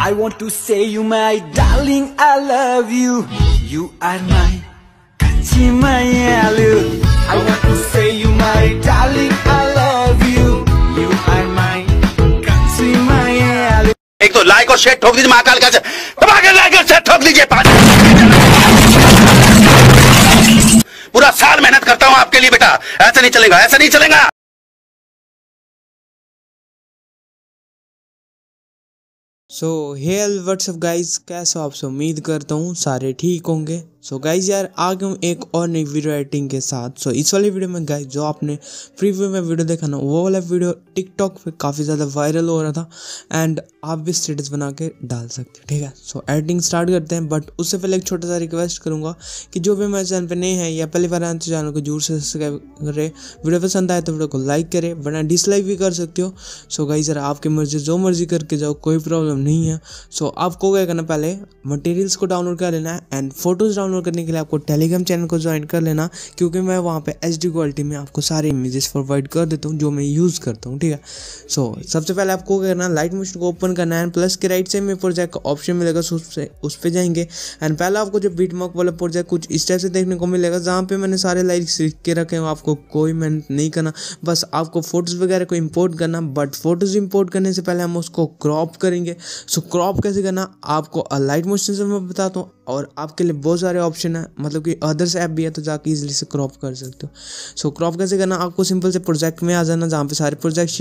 I want to say you my darling, I love you. You are my Kanchimayalu. I want to say you my darling, I love you. You are my Kanchimayalu. एक तो like और share ठोक दीजिए महाकाल का दबा like और share ठोक दीजिए पूरा साल मेहनत करता हूं आपके लिए बेटा ऐसा नहीं चलेगा ऐसा नहीं चलेगा सो हेल व्हाट्सअप गाइस कैसे हो आपसे उम्मीद करता हूँ सारे ठीक होंगे सो so गाइज यार आ गए एक और नई वीडियो एडिटिंग के साथ सो so इस वाले वीडियो में गाइज जो आपने प्रीव्यू में वीडियो देखा ना वो वाला वीडियो टिकटॉक पे काफ़ी ज़्यादा वायरल हो रहा था एंड आप भी स्टेटस बना के डाल सकते हो ठीक है सो so, एडिटिंग स्टार्ट करते हैं बट उससे पहले एक छोटा सा रिक्वेस्ट करूँगा कि जो भी मेरे चैनल पर नए हैं या पहली बार आए चैनल तो को जरूर से सब्सक्राइब करें वीडियो पसंद आए तो वीडियो को लाइक करें वरना डिसलाइक भी कर सकते हो सो गाइज यार आपकी मर्जी जो मर्जी करके जाओ कोई प्रॉब्लम नहीं है सो आपको क्या करना पहले मटेरियल्स को डाउनलोड कर लेना है एंड फोटोज़ डाउनलोड करने के लिए आपको टेलीग्राम चैनल को ज्वाइन कर लेना क्योंकि मैं वहाँ पर एच क्वालिटी में आपको सारे इमेजेस प्रोवाइड कर देता हूँ जो मैं यूज़ करता हूँ ठीक है सो सबसे पहले आपको करना लाइट मोशन को ओपन करना है प्लस के राइट से में प्रोजेक्ट का ऑप्शन मिलेगा उस पर उस पर जाएंगे एंड पहला आपको जो मॉक वाला प्रोजेक्ट कुछ इस टाइप से देखने को मिलेगा जहाँ पे मैंने सारे लाइक्स लिख के रखे हैं आपको कोई मेहनत नहीं करना बस आपको फोटोज़ वगैरह को इम्पोर्ट करना बट फोटोज़ इम्पोर्ट करने से पहले हम उसको क्रॉप करेंगे सो क्रॉप कैसे करना आपको लाइट मोशन से मैं बताता हूँ और आपके लिए बहुत सारे ऑप्शन हैं मतलब कि अदर्स ऐप भी है तो जाके ईजिली से क्रॉप कर सकते हो सो so, क्रॉप कैसे करना आपको सिंपल से प्रोजेक्ट में आ जाना जहाँ पे सारे प्रोजेक्ट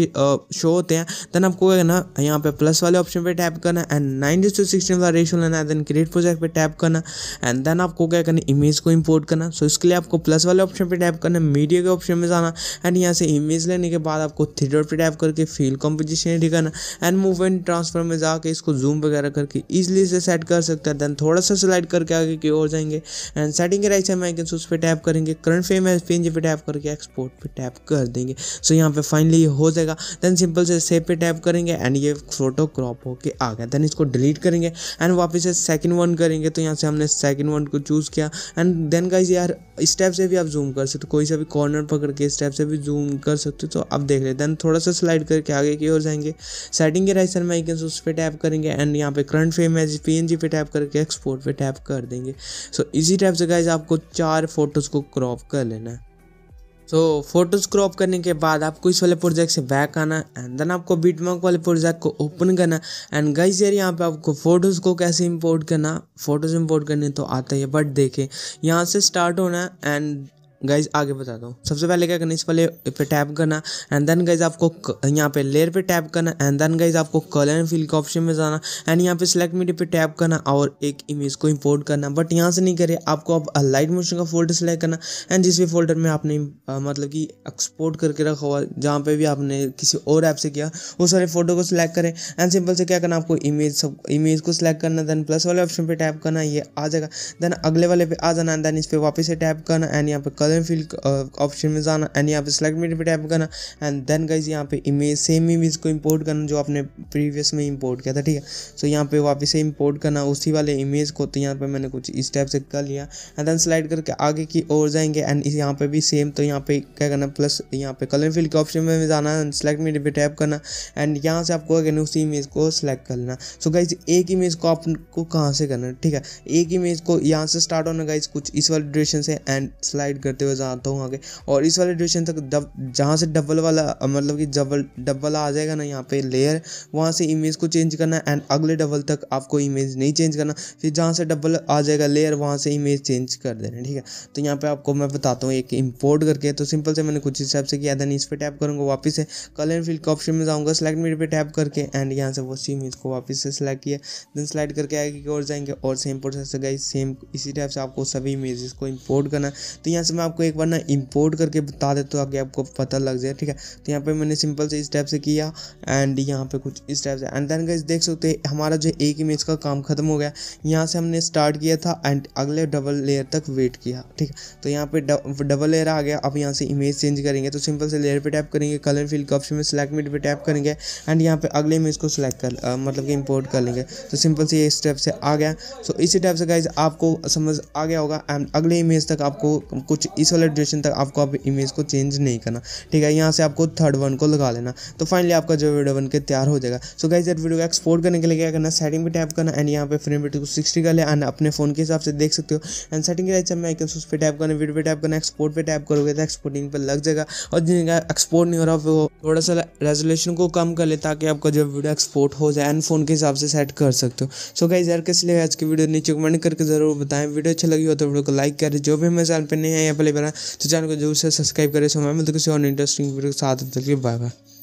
शो होते हैं देन आपको क्या करना यहाँ पे प्लस वाले ऑप्शन पे टैप करना एंड नाइनटी टू सिक्सटी वाला रेशियो लेना है देन क्रिएट प्रोजेक्ट पे टैप करना एंड देन आपको क्या करना इमेज को इम्पोर्ट करना सो so, इसके लिए आपको प्लस वाले ऑप्शन पर टैप करना मीडिया के ऑप्शन में जाना एंड यहाँ से इमेज लेने के बाद आपको थिएटर पर टैप करके फील कॉम्पोजिशन रेडी करना एंड मूवमेंट ट्रांसफर में जाके इसको जूम वगैरह करके ईजिली से सेट कर सकते हैं देन थोड़ा सा सिलेक्ट स्लाइड करके आगे की ओर जाएंगे एंड सेटिंग के राइट साइड में उस पर टैप करेंगे करंट फ्रेम है पी पे टैप करके एक्सपोर्ट पे टैप कर देंगे सो यहाँ पे फाइनली हो जाएगा देन सिंपल से सेव पे टैप करेंगे एंड ये फोटो क्रॉप होके आ गया देन इसको डिलीट करेंगे एंड वापस से सेकंड वन करेंगे तो यहाँ से हमने सेकंड वन को चूज़ किया एंड देन का यार स्टेप से भी आप जूम कर सकते हो कोई सा भी कॉर्नर पकड़ के स्टेप से भी जूम कर सकते हो तो आप देख रहे देन थोड़ा सा स्लाइड करके आगे की ओर जाएंगे सेटिंग के राइट साइड में आइकन उस पर टैप करेंगे एंड यहाँ पे करंट फ्रेम है पी पे टैप करके एक्सपोर्ट पे टैप कर देंगे सो इसी टैप से गाइज आपको चार फोटोज़ को क्रॉप कर लेना है सो फोटोज क्रॉप करने के बाद आपको इस वाले प्रोजेक्ट से बैक आना एंड देन आपको बीटमार्क वाले प्रोजेक्ट को ओपन करना एंड गाइज यार यहाँ पे आपको फोटोज़ को कैसे इंपोर्ट करना फोटोज़ इंपोर्ट करने तो आता ही है बट देखें यहाँ से स्टार्ट होना है एंड गाइज आगे बताता हूँ सबसे पहले क्या करना इस वाले पे टैप करना एंड देन गाइज आपको यहाँ पे लेयर पे टैप करना एंड देन गाइज आपको कलर एंड फिल के ऑप्शन में जाना एंड यहाँ पे सिलेक्ट मीडिया पे टैप करना और एक इमेज को इंपोर्ट करना बट यहाँ से नहीं करे आपको अब लाइट मोशन का फोल्डर सेलेक्ट करना एंड जिस भी फोल्डर में आपने आ, मतलब कि एक्सपोर्ट करके रखा हुआ जहाँ पर भी आपने किसी और ऐप से किया वो सारे फोटो को सिलेक्ट करें एंड सिंपल से क्या करना आपको इमेज सब इमेज को सिलेक्ट करना देन प्लस वाले ऑप्शन पर टैप करना ये आ जाएगा देन अगले वाले पे आ जाना एंड देन इस पर वापस से टैप करना एंड यहाँ पे कलर कॉलम फील्ड ऑप्शन में जाना एंड यहाँ पे सेलेक्ट मीडिया पे टैप करना एंड देन गाइज यहाँ पे इमेज सेम इमेज को इंपोर्ट करना जो आपने प्रीवियस में इंपोर्ट किया था ठीक है सो so, यहाँ पे वापस से इंपोर्ट करना उसी वाले इमेज को तो यहाँ पे मैंने कुछ इस टाइप से कर लिया एंड देन स्लाइड करके आगे की ओर जाएंगे एंड यहाँ पे भी सेम तो यहाँ पे क्या करना प्लस यहाँ पे कलर फील्ड के ऑप्शन में जाना एंड सेलेक्ट मीडिया पे टैप करना एंड यहाँ से आपको अगेन उसी इमेज को सेलेक्ट कर लेना सो गाइज एक इमेज को आपको कहाँ से करना ठीक है एक इमेज को यहाँ से स्टार्ट होना गाइज कुछ इस वाले ड्यूरेशन से एंड स्लाइड करते करते हुए जाता हूँ आगे और इस वाले ड्यूरेशन तक डब जहाँ से डबल वाला मतलब कि डबल डबल आ जाएगा ना यहाँ पे लेयर वहाँ से इमेज को चेंज करना एंड अगले डबल तक आपको इमेज नहीं चेंज करना फिर जहाँ से डबल आ जाएगा लेयर वहाँ से इमेज चेंज कर देना ठीक है तो यहाँ पर आपको मैं बताता हूँ एक इम्पोर्ट करके तो सिंपल से मैंने कुछ हिसाब से किया देन इस पर टैप करूँगा वापस से कलर फील्ड के ऑप्शन में जाऊँगा सेलेक्ट मीड पे टैप करके एंड यहाँ से वो इमेज को वापस से सेलेक्ट किया देन स्लाइड करके आगे और जाएंगे और सेम प्रोसेस से गई सेम इसी टाइप से आपको सभी इमेजेस को इम्पोर्ट करना तो यहाँ से मैं आपको एक बार ना इंपोर्ट करके बता देता तो हूँ आगे आपको पता लग जाए ठीक है तो यहाँ पे मैंने सिंपल से इस टाइप से किया एंड यहाँ पे कुछ इस टाइप से एंड देन गाइस देख सकते हैं हमारा जो एक इमेज का काम खत्म हो गया यहाँ से हमने स्टार्ट किया था एंड अगले डबल लेयर तक वेट किया ठीक है तो यहाँ पे डबल लेयर आ गया अब यहाँ से इमेज चेंज करेंगे तो सिंपल से लेयर पर टैप करेंगे कलर फिल के ऑप्शन में सिलेक्ट मिड पर टैप करेंगे एंड यहाँ पे अगले इमेज को सिलेक्ट कर मतलब कि इम्पोर्ट कर लेंगे तो सिंपल से ये टाइप से आ गया सो इसी टाइप से गाइज आपको समझ आ गया होगा एंड अगले इमेज तक आपको कुछ इस वाले ड्यूरेशन तक आपको आप इमेज को चेंज नहीं करना ठीक है यहाँ से आपको थर्ड वन को लगा लेना तो फाइनली आपका जो वीडियो बन के तैयार हो जाएगा सो गाइज यार वीडियो को एक्सपोर्ट करने के लिए क्या करना सेटिंग पर टैप करना एंड यहाँ पे फ्रेम रेट को सिक्सटी कर ले एंड अपने फोन के हिसाब से देख सकते हो एंड सेटिंग के लिए मैं आइकन उस पर टैप करना वीडियो पर टैप करना एक्सपोर्ट पर टैप करोगे तो एक्सपोर्टिंग पर लग जाएगा और जिनका एक्सपोर्ट नहीं हो रहा वो थोड़ा सा रेजोलेशन को कम कर ले ताकि आपका जो वीडियो एक्सपोर्ट हो जाए एंड फोन के हिसाब से सेट कर सकते हो सो गाइज यार किस लिए आज की वीडियो नीचे कमेंट करके जरूर बताएं वीडियो अच्छी लगी हो तो वीडियो को लाइक करें जो भी हमारे चैनल पर नहीं है या वाले बना तो चैनल को जरूर से सब्सक्राइब करें सो मैं मिलते किसी और इंटरेस्टिंग वीडियो के साथ बाय बाय